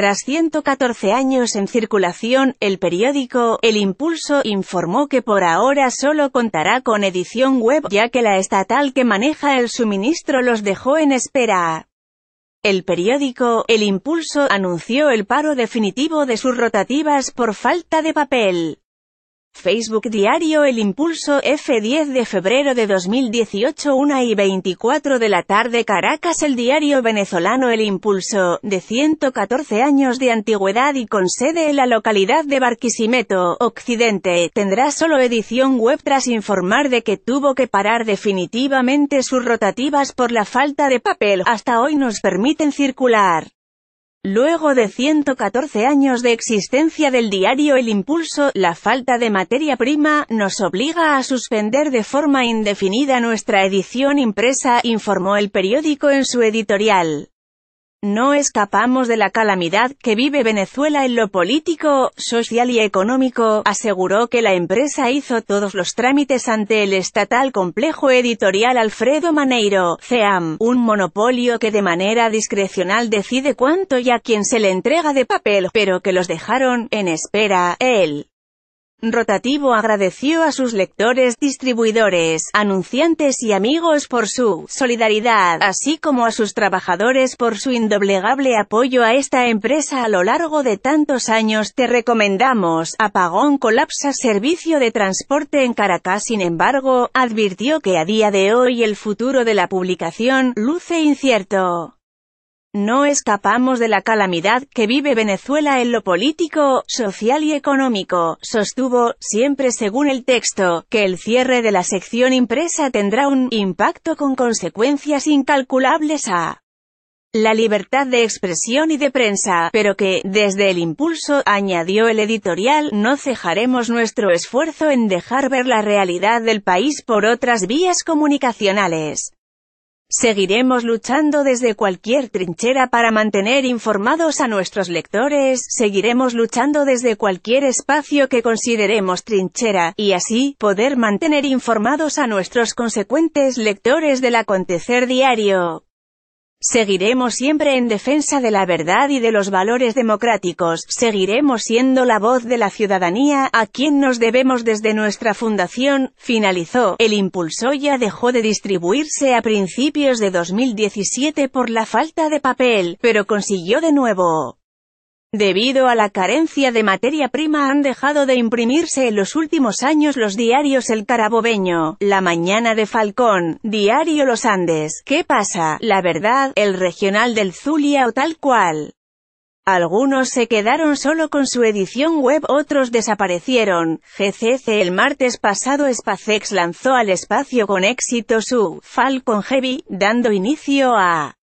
Tras 114 años en circulación, el periódico El Impulso informó que por ahora solo contará con edición web, ya que la estatal que maneja el suministro los dejó en espera. El periódico El Impulso anunció el paro definitivo de sus rotativas por falta de papel. Facebook Diario El Impulso F10 de febrero de 2018 1 y 24 de la tarde Caracas El diario venezolano El Impulso, de 114 años de antigüedad y con sede en la localidad de Barquisimeto, Occidente, tendrá solo edición web tras informar de que tuvo que parar definitivamente sus rotativas por la falta de papel, hasta hoy nos permiten circular. Luego de 114 años de existencia del diario El Impulso, la falta de materia prima, nos obliga a suspender de forma indefinida nuestra edición impresa, informó el periódico en su editorial. No escapamos de la calamidad que vive Venezuela en lo político, social y económico, aseguró que la empresa hizo todos los trámites ante el estatal complejo editorial Alfredo Maneiro, CEAM, un monopolio que de manera discrecional decide cuánto y a quién se le entrega de papel, pero que los dejaron, en espera, él. Rotativo agradeció a sus lectores, distribuidores, anunciantes y amigos por su solidaridad, así como a sus trabajadores por su indoblegable apoyo a esta empresa a lo largo de tantos años. Te recomendamos, Apagón colapsa servicio de transporte en Caracas. Sin embargo, advirtió que a día de hoy el futuro de la publicación luce incierto. No escapamos de la calamidad que vive Venezuela en lo político, social y económico, sostuvo, siempre según el texto, que el cierre de la sección impresa tendrá un impacto con consecuencias incalculables a la libertad de expresión y de prensa, pero que, desde el impulso, añadió el editorial, no cejaremos nuestro esfuerzo en dejar ver la realidad del país por otras vías comunicacionales. Seguiremos luchando desde cualquier trinchera para mantener informados a nuestros lectores, seguiremos luchando desde cualquier espacio que consideremos trinchera, y así, poder mantener informados a nuestros consecuentes lectores del acontecer diario. Seguiremos siempre en defensa de la verdad y de los valores democráticos, seguiremos siendo la voz de la ciudadanía, a quien nos debemos desde nuestra fundación, finalizó. El impulso ya dejó de distribuirse a principios de 2017 por la falta de papel, pero consiguió de nuevo Debido a la carencia de materia prima han dejado de imprimirse en los últimos años los diarios El Carabobeño, La Mañana de Falcón, Diario Los Andes, ¿Qué pasa? La Verdad, El Regional del Zulia o tal cual. Algunos se quedaron solo con su edición web, otros desaparecieron. GCC el martes pasado Spacex lanzó al espacio con éxito su Falcon Heavy, dando inicio a